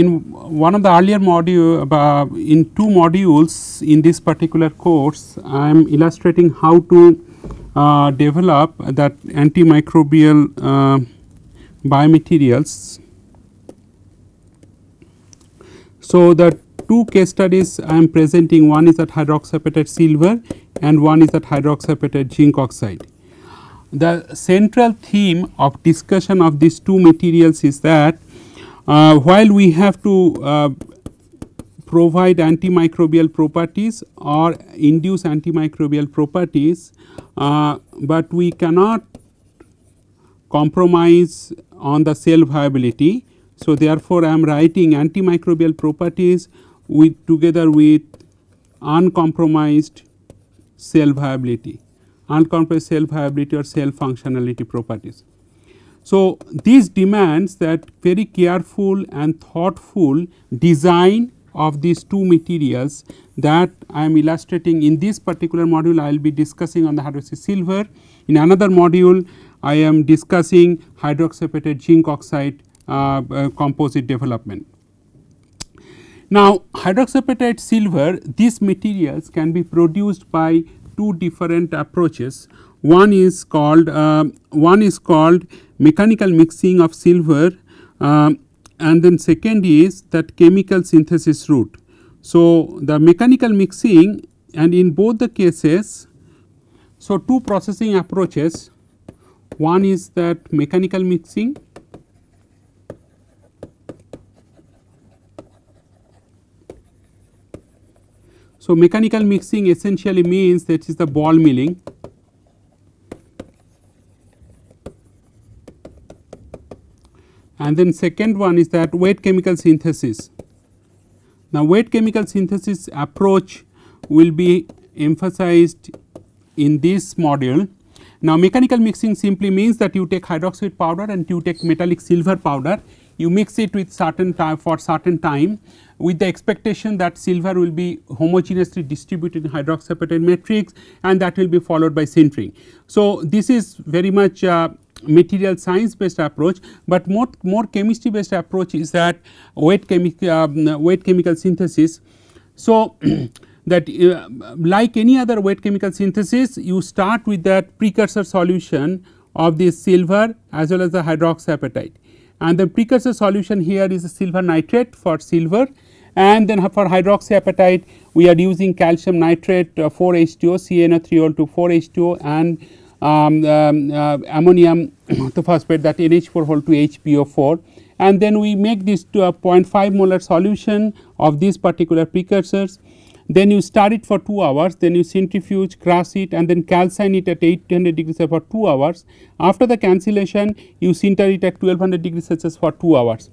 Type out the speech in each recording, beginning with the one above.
in one of the earlier module uh, in two modules in this particular course I am illustrating how to uh, develop that antimicrobial uh, biomaterials. So, the two case studies I am presenting one is that hydroxyapatite silver and one is that hydroxyapatite zinc oxide. The central theme of discussion of these two materials is that uh, while we have to uh, provide antimicrobial properties or induce antimicrobial properties, uh, but we cannot compromise on the cell viability. So, therefore, I am writing antimicrobial properties with together with uncompromised cell viability, uncompromised cell viability or cell functionality properties. So, this demands that very careful and thoughtful design of these two materials that I am illustrating in this particular module I will be discussing on the hydroxy silver. In another module I am discussing hydroxyapatite zinc oxide uh, uh, composite development. Now hydroxyapatite silver these materials can be produced by two different approaches one is called uh, one is called mechanical mixing of silver uh, and then second is that chemical synthesis route. So, the mechanical mixing and in both the cases, so two processing approaches one is that mechanical mixing So, mechanical mixing essentially means that is the ball milling and then second one is that weight chemical synthesis. Now, weight chemical synthesis approach will be emphasized in this module. Now, mechanical mixing simply means that you take hydroxide powder and you take metallic silver powder, you mix it with certain time for certain time with the expectation that silver will be homogeneously distributed in hydroxide matrix and that will be followed by sintering. So, this is very much uh, material science based approach, but more, more chemistry based approach is that weight, chemi um, chemical synthesis. So, that uh, like any other wet chemical synthesis you start with that precursor solution of this silver as well as the hydroxyapatite and the precursor solution here is silver nitrate for silver and then for hydroxyapatite we are using calcium nitrate uh, 4H2O cno 30 to 4H2O and um, um, uh, ammonium phosphate that NH4 hole to HPO4 and then we make this to a 0.5 molar solution of these particular precursors then you stir it for 2 hours, then you centrifuge, crush it and then calcine it at 800 degrees Celsius for 2 hours. After the cancellation, you sinter it at 1200 degrees Celsius for 2 hours.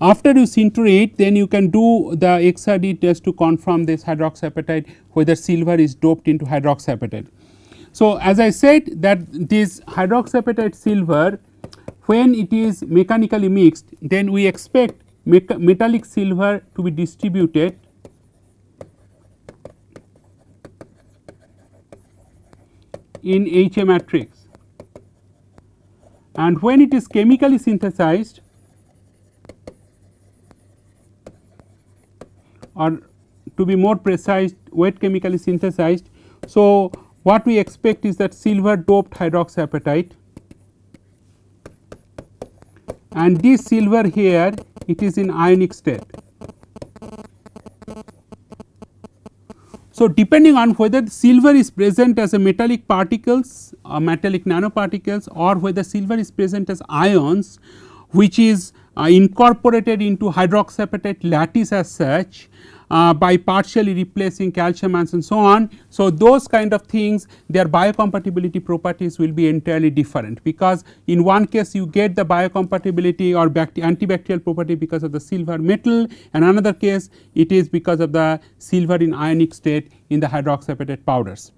After you sinter it, then you can do the XRD test to confirm this hydroxyapatite whether silver is doped into hydroxyapatite. So, as I said that this hydroxyapatite silver when it is mechanically mixed then we expect metallic silver to be distributed in HA matrix and when it is chemically synthesized or to be more precise wet chemically synthesized. So, what we expect is that silver doped hydroxyapatite and this silver here it is in ionic state. So, depending on whether silver is present as a metallic particles or uh, metallic nanoparticles or whether silver is present as ions which is uh, incorporated into hydroxyapatite lattice as such uh, by partially replacing calcium ions and so on. So, those kind of things their biocompatibility properties will be entirely different because in one case you get the biocompatibility or antibacterial property because of the silver metal and another case it is because of the silver in ionic state in the hydroxyapatite powders.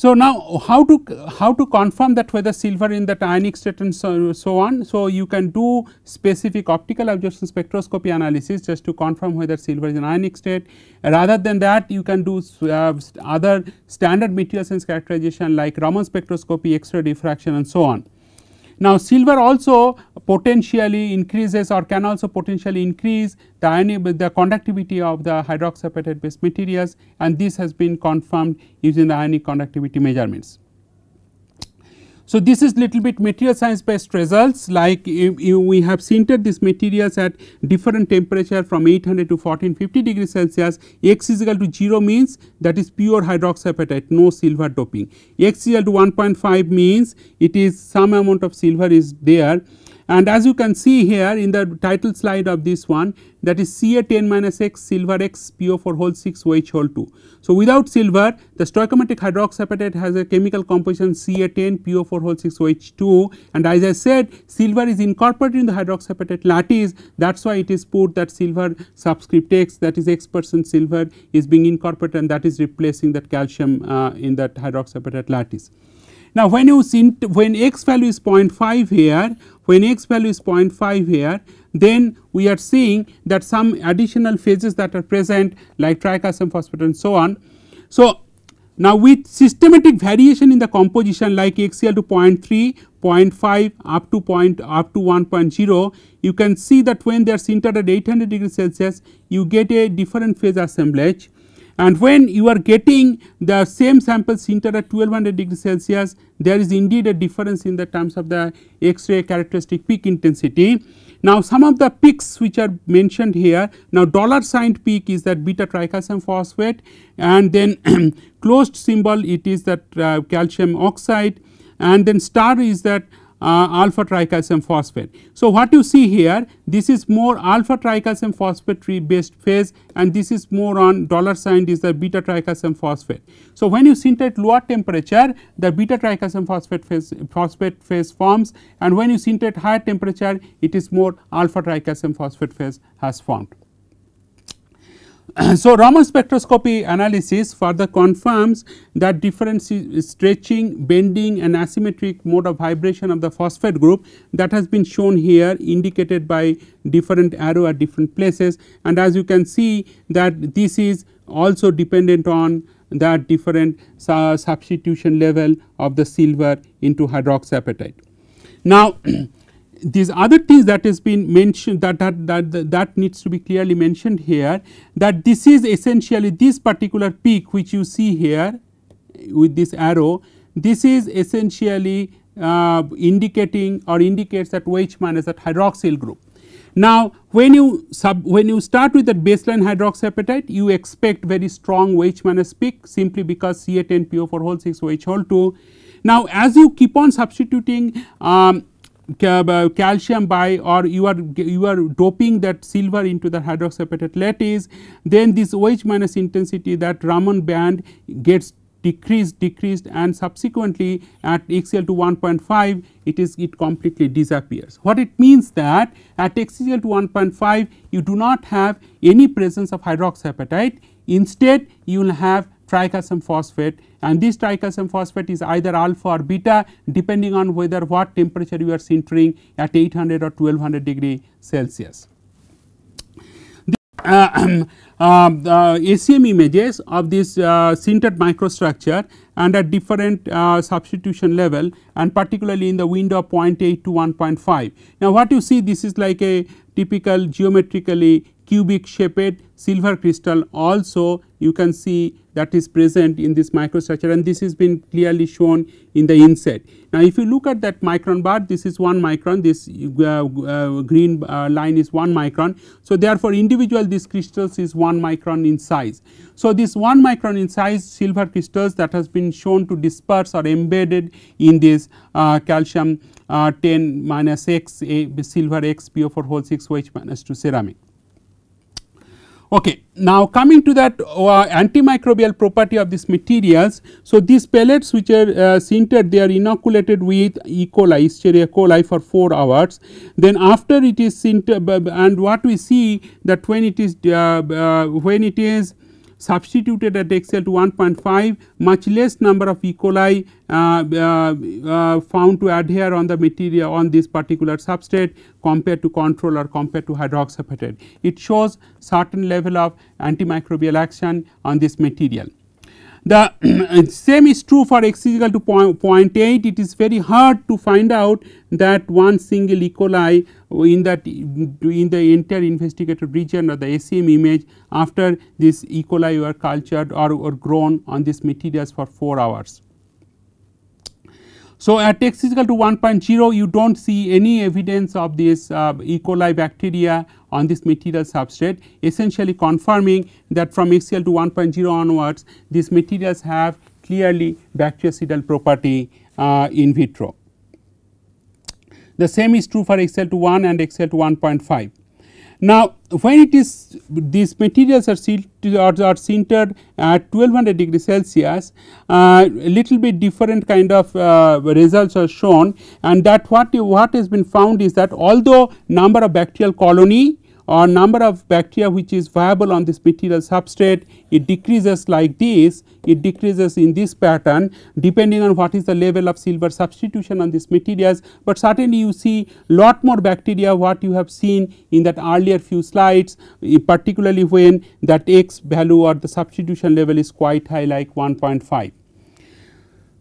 So, now how to how to confirm that whether silver in that ionic state and so, so on. So, you can do specific optical absorption spectroscopy analysis just to confirm whether silver is in ionic state. Rather than that you can do uh, other standard material science characterization like Raman spectroscopy, X-ray diffraction and so on. Now, silver also potentially increases or can also potentially increase the, the conductivity of the hydroxyapatite based materials and this has been confirmed using the ionic conductivity measurements. So, this is little bit material science based results like we have sintered these materials at different temperature from 800 to 1450 degrees Celsius, x is equal to 0 means that is pure hydroxyapatite no silver doping, x is equal to 1.5 means it is some amount of silver is there and as you can see here in the title slide of this one that is Ca 10 minus X silver X PO 4 whole 6 OH whole 2. So, without silver the stoichiometric hydroxypatite has a chemical composition Ca 10 PO 4 whole 6 OH 2 and as I said silver is incorporated in the hydroxypatite lattice that is why it is put that silver subscript X that is X percent silver is being incorporated and that is replacing that calcium uh, in that hydroxypatite lattice. Now, when you when x value is 0.5 here when x value is 0.5 here then we are seeing that some additional phases that are present like tricalcium phosphate and so on. So, now with systematic variation in the composition like xl to 0.3, 0.5 up to point up to 1.0 you can see that when they are sintered at 800 degree Celsius you get a different phase assemblage and when you are getting the same samples heated at 1200 degree Celsius, there is indeed a difference in the terms of the X-ray characteristic peak intensity. Now, some of the peaks which are mentioned here, now dollar signed peak is that beta tricalcium phosphate and then closed symbol it is that uh, calcium oxide and then star is that uh, alpha tricalcium phosphate. So, what you see here this is more alpha tricalcium phosphate tree based phase and this is more on dollar sign is the beta tricalcium phosphate. So, when you sintete lower temperature the beta tricalcium phosphate phase phosphate phase forms and when you sintete higher temperature it is more alpha tricalcium phosphate phase has formed. so, Raman spectroscopy analysis further confirms that different stretching, bending and asymmetric mode of vibration of the phosphate group that has been shown here indicated by different arrow at different places and as you can see that this is also dependent on that different substitution level of the silver into hydroxyapatite. Now, these other things that has been mentioned that, that, that, that needs to be clearly mentioned here that this is essentially this particular peak which you see here with this arrow this is essentially uh, indicating or indicates that OH- that hydroxyl group. Now when you sub when you start with that baseline hydroxyapatite you expect very strong OH- peak simply because CA10PO4 whole 6 OH whole 2. Now as you keep on substituting um, uh, calcium by or you are you are doping that silver into the hydroxyapatite lattice then this OH minus intensity that Raman band gets decreased decreased and subsequently at xcl to 1.5 it is it completely disappears. What it means that at xcl to 1.5 you do not have any presence of hydroxyapatite instead you will have tricalcium phosphate and this tricalcium phosphate is either alpha or beta depending on whether what temperature you are sintering at 800 or 1200 degree Celsius. Uh, um, uh, the ACM images of this uh, sintered microstructure at different uh, substitution level and particularly in the window 0.8 to 1.5. Now, what you see this is like a typical geometrically cubic shaped silver crystal also you can see that is present in this microstructure and this has been clearly shown in the inset. Now, if you look at that micron bar this is 1 micron this uh, uh, green uh, line is 1 micron. So, therefore, individual these crystals is 1 micron in size. So, this 1 micron in size silver crystals that has been shown to disperse or embedded in this uh, calcium uh, 10 minus x a silver x PO4 whole 6 OH minus 2 ceramic. Okay, now coming to that uh, antimicrobial property of these materials. So, these pellets which are uh, sintered they are inoculated with E. coli, Escherichia coli for 4 hours. Then after it is sintered and what we see that when it is uh, uh when it is substituted at XL to 1.5 much less number of E. coli uh, uh, uh, found to adhere on the material on this particular substrate compared to control or compared to hydroxyapatite. It shows certain level of antimicrobial action on this material. The same is true for x is equal to 0.8, it is very hard to find out that one single E. coli in that in the entire investigated region or the ACM image after this E. coli were cultured or, or grown on this materials for 4 hours. So, at x is equal to 1.0 you do not see any evidence of this uh, E. coli bacteria on this material substrate essentially confirming that from xl to 1.0 onwards these materials have clearly bactericidal property uh, in vitro. The same is true for xl to 1 and xl to 1.5. Now, when it is these materials are, sealed, are, are sintered at 1200 degree Celsius, uh, a little bit different kind of uh, results are shown and that what, what has been found is that although number of bacterial colony or number of bacteria which is viable on this material substrate it decreases like this it decreases in this pattern depending on what is the level of silver substitution on these materials, but certainly you see lot more bacteria what you have seen in that earlier few slides particularly when that x value or the substitution level is quite high like 1.5.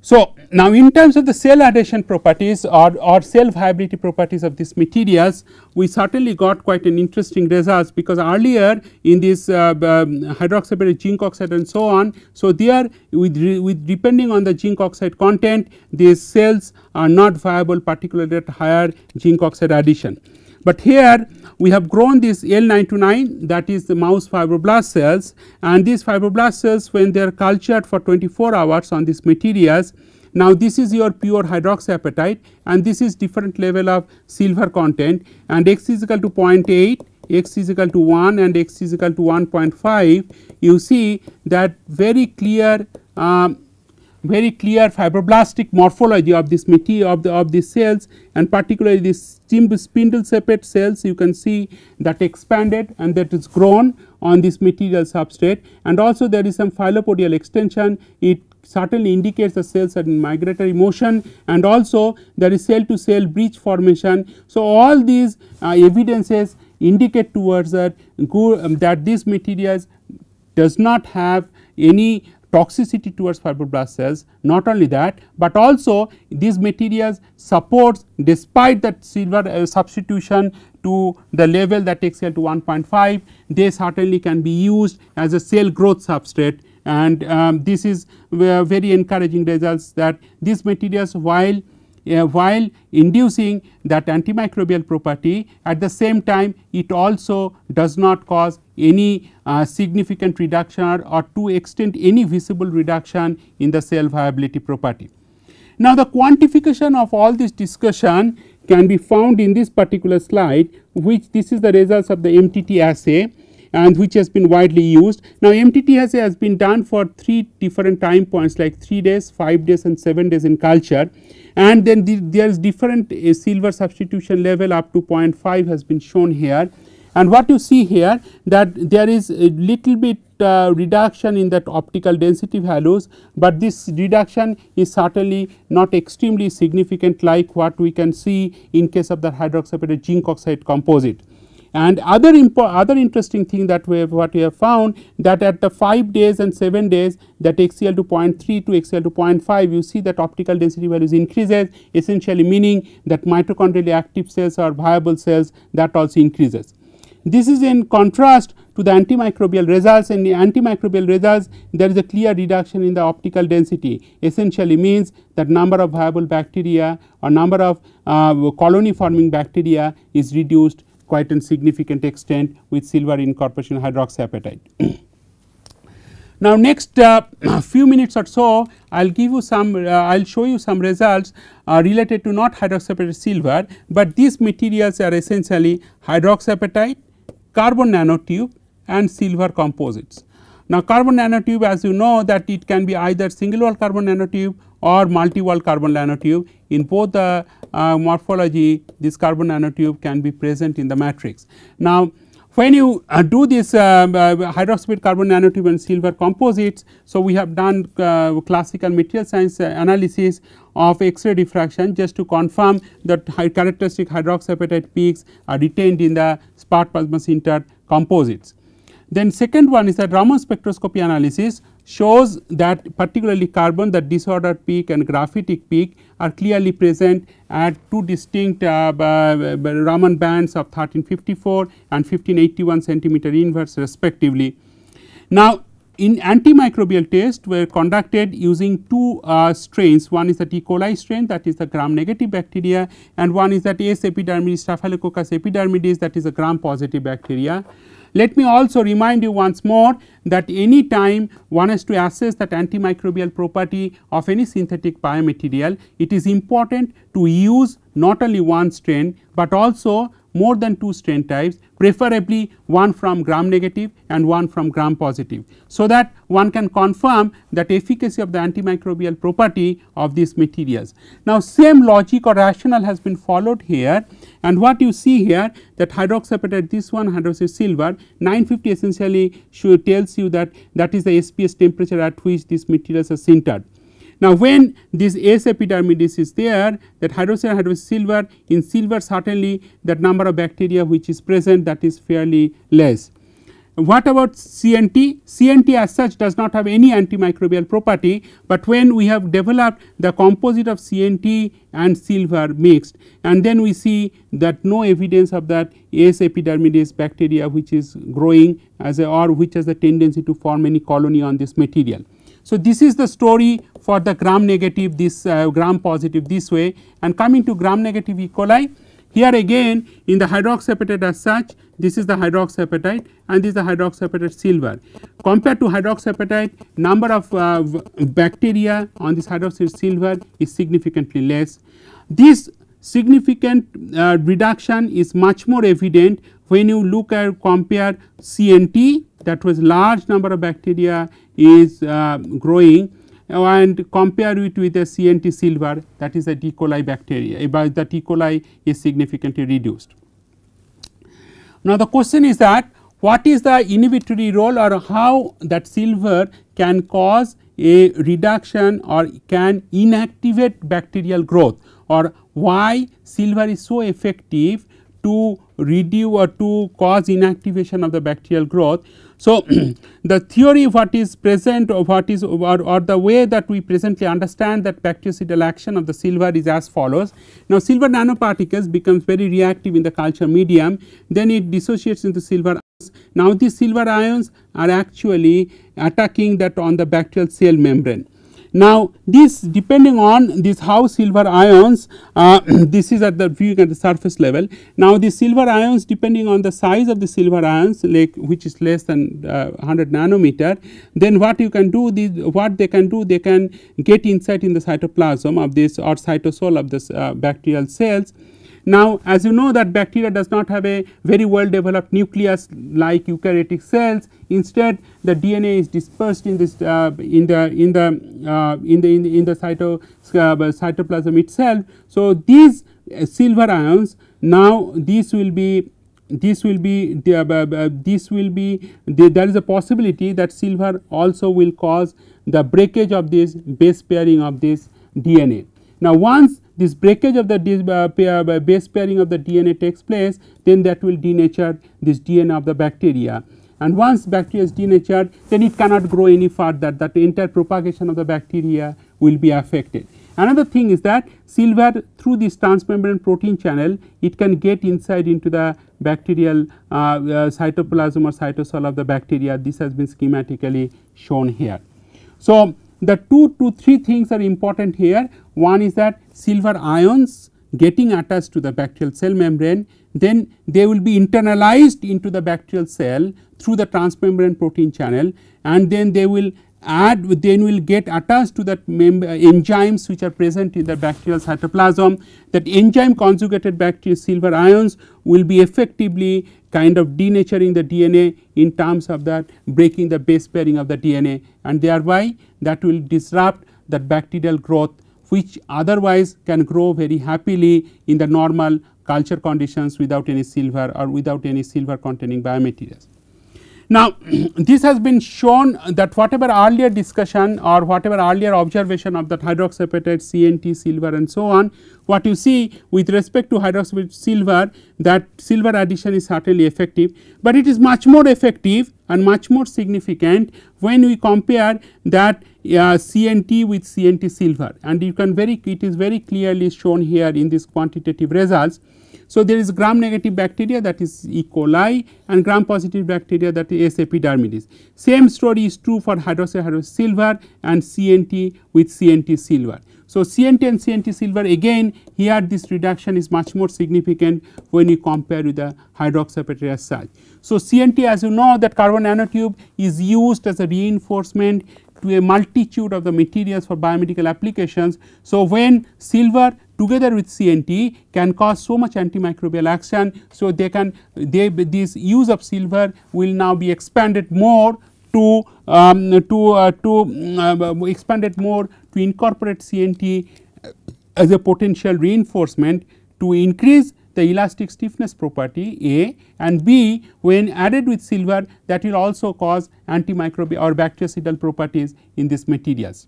So, now in terms of the cell adhesion properties or, or cell viability properties of these materials, we certainly got quite an interesting results because earlier in this uh, um, zinc oxide and so on. So, there with, re, with depending on the zinc oxide content, these cells are not viable particularly at higher zinc oxide addition. But here we have grown this L929 that is the mouse fibroblast cells and these fibroblast cells when they are cultured for 24 hours on these materials. Now this is your pure hydroxyapatite and this is different level of silver content and x is equal to 0.8 x is equal to 1 and x is equal to 1.5 you see that very clear um, very clear fibroblastic morphology of this material of the of these cells and particularly this spindle sepet cells you can see that expanded and that is grown on this material substrate and also there is some phylopodial extension it certainly indicates the cells are in migratory motion and also there is cell to cell breach formation. So, all these uh, evidences indicate towards that, um, that these materials does not have any toxicity towards fibroblast cells. Not only that, but also these materials supports despite that silver uh, substitution to the level that takes care to 1.5, they certainly can be used as a cell growth substrate and um, this is uh, very encouraging results that these materials while uh, while inducing that antimicrobial property at the same time it also does not cause any uh, significant reduction or to extent any visible reduction in the cell viability property. Now, the quantification of all this discussion can be found in this particular slide which this is the results of the MTT assay and which has been widely used. Now, MTT assay has been done for three different time points like 3 days, 5 days and 7 days in culture and then the, there is different uh, silver substitution level up to 0.5 has been shown here and what you see here that there is a little bit uh, reduction in that optical density values, but this reduction is certainly not extremely significant like what we can see in case of the hydroxyapatite zinc oxide composite. And other other interesting thing that we have what we have found that at the 5 days and 7 days that XCl to 0.3 to XCl to 0.5 you see that optical density values increases essentially meaning that mitochondrially active cells or viable cells that also increases. This is in contrast to the antimicrobial results in the antimicrobial results there is a clear reduction in the optical density essentially means that number of viable bacteria or number of uh, colony forming bacteria is reduced quite a significant extent with silver incorporation hydroxyapatite. now next uh, few minutes or so I will give you some uh, I will show you some results uh, related to not hydroxyapatite silver but these materials are essentially hydroxyapatite carbon nanotube and silver composites. Now, carbon nanotube as you know that it can be either single wall carbon nanotube or multi wall carbon nanotube. In both the uh, morphology this carbon nanotube can be present in the matrix. Now, when you uh, do this uh, uh hydroxide carbon nanotube and silver composites, so we have done uh, classical material science uh, analysis of X-ray diffraction just to confirm that characteristic hydroxyapatite peaks are retained in the spark plasma sintered composites. Then second one is the Raman spectroscopy analysis shows that particularly carbon the disordered peak and graphitic peak are clearly present at two distinct uh, Raman bands of 1354 and 1581 centimeter inverse respectively. Now in antimicrobial tests were conducted using two uh, strains one is the E. coli strain that is the gram negative bacteria and one is that S. epidermidis staphylococcus epidermidis that is the gram positive bacteria. Let me also remind you once more that any time one has to assess that antimicrobial property of any synthetic biomaterial, it is important to use not only one strain, but also more than 2 strain types preferably one from gram negative and one from gram positive. So, that one can confirm that efficacy of the antimicrobial property of these materials. Now, same logic or rationale has been followed here and what you see here that hydroxyapatite this one hydroxy silver 950 essentially tells you that that is the SPS temperature at which these materials are sintered. Now, when this S epidermidis is there that hydroxyl hydroxy silver in silver certainly that number of bacteria which is present that is fairly less. What about CNT? CNT as such does not have any antimicrobial property, but when we have developed the composite of CNT and silver mixed and then we see that no evidence of that S epidermidis bacteria which is growing as a or which has the tendency to form any colony on this material. So, this is the story for the gram negative this uh, gram positive this way and coming to gram negative E. coli here again in the hydroxyapatite as such this is the hydroxyapatite and this is the hydroxyapatite silver. Compared to hydroxyapatite number of uh, bacteria on this hydroxyapatite silver is significantly less. This significant uh, reduction is much more evident when you look at compare CNT that was large number of bacteria is uh, growing and compare it with a CNT silver that is a E. coli bacteria about uh, that E. coli is significantly reduced. Now the question is that what is the inhibitory role or how that silver can cause a reduction or can inactivate bacterial growth or why silver is so effective to reduce or to cause inactivation of the bacterial growth. So, the theory what is present or what is or, or the way that we presently understand that bactericidal action of the silver is as follows. Now, silver nanoparticles becomes very reactive in the culture medium then it dissociates into silver ions. Now, these silver ions are actually attacking that on the bacterial cell membrane. Now, this depending on this how silver ions, uh, this is at the viewing at the surface level. Now, the silver ions depending on the size of the silver ions like which is less than uh, 100 nanometer, then what you can do this what they can do they can get inside in the cytoplasm of this or cytosol of this uh, bacterial cells now, as you know that bacteria does not have a very well developed nucleus like eukaryotic cells. Instead, the DNA is dispersed in this uh, in the in the, uh, in the in the in the, cyto, uh, cytoplasm itself. So, these uh, silver ions now these will be this will be uh, this will be there is a possibility that silver also will cause the breakage of this base pairing of this DNA. Now, once this breakage of the uh, pair, uh, base pairing of the DNA takes place, then that will denature this DNA of the bacteria. And once bacteria is denatured, then it cannot grow any further, that the entire propagation of the bacteria will be affected. Another thing is that silver through this transmembrane protein channel, it can get inside into the bacterial uh, uh, cytoplasm or cytosol of the bacteria. This has been schematically shown here. So, the two to three things are important here. One is that silver ions getting attached to the bacterial cell membrane, then they will be internalized into the bacterial cell through the transmembrane protein channel and then they will add then will get attached to that uh, enzymes which are present in the bacterial cytoplasm that enzyme conjugated bacterial silver ions will be effectively kind of denaturing the DNA in terms of that breaking the base pairing of the DNA and thereby that will disrupt that bacterial growth which otherwise can grow very happily in the normal culture conditions without any silver or without any silver containing biomaterials. Now, this has been shown that whatever earlier discussion or whatever earlier observation of that hydroxypeptide CNT silver and so on, what you see with respect to hydroxypeptide silver that silver addition is certainly effective, but it is much more effective and much more significant when we compare that uh, CNT with CNT silver and you can very it is very clearly shown here in this quantitative results so, there is gram negative bacteria that is E. coli and gram positive bacteria that is S. epidermidis. Same story is true for hydroxy silver and CNT with CNT silver. So, CNT and CNT silver again here this reduction is much more significant when you compare with the as such. So, CNT as you know that carbon nanotube is used as a reinforcement to a multitude of the materials for biomedical applications. So, when silver together with CNT can cause so much antimicrobial action. So, they can they this use of silver will now be expanded more to um, to uh, to um, uh, expanded more to incorporate CNT as a potential reinforcement to increase the elastic stiffness property A and B when added with silver that will also cause antimicrobial or bactericidal properties in these materials.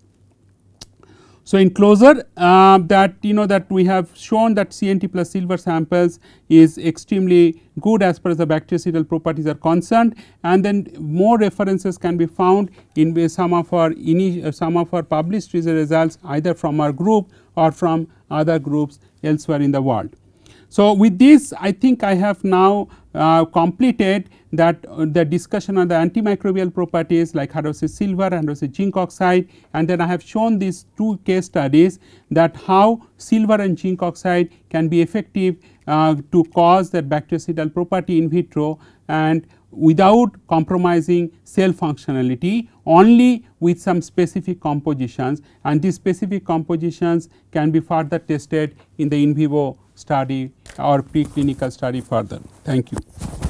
So, in closure uh, that you know that we have shown that CNT plus silver samples is extremely good as far as the bactericidal properties are concerned and then more references can be found in some of our uh, some of our published results either from our group or from other groups elsewhere in the world. So, with this I think I have now uh, completed that uh, the discussion on the antimicrobial properties like hydroxy silver and hydroxy zinc oxide and then I have shown these two case studies that how silver and zinc oxide can be effective uh, to cause that bactericidal property in vitro and without compromising cell functionality only with some specific compositions and these specific compositions can be further tested in the in vivo study or preclinical study further. Thank you.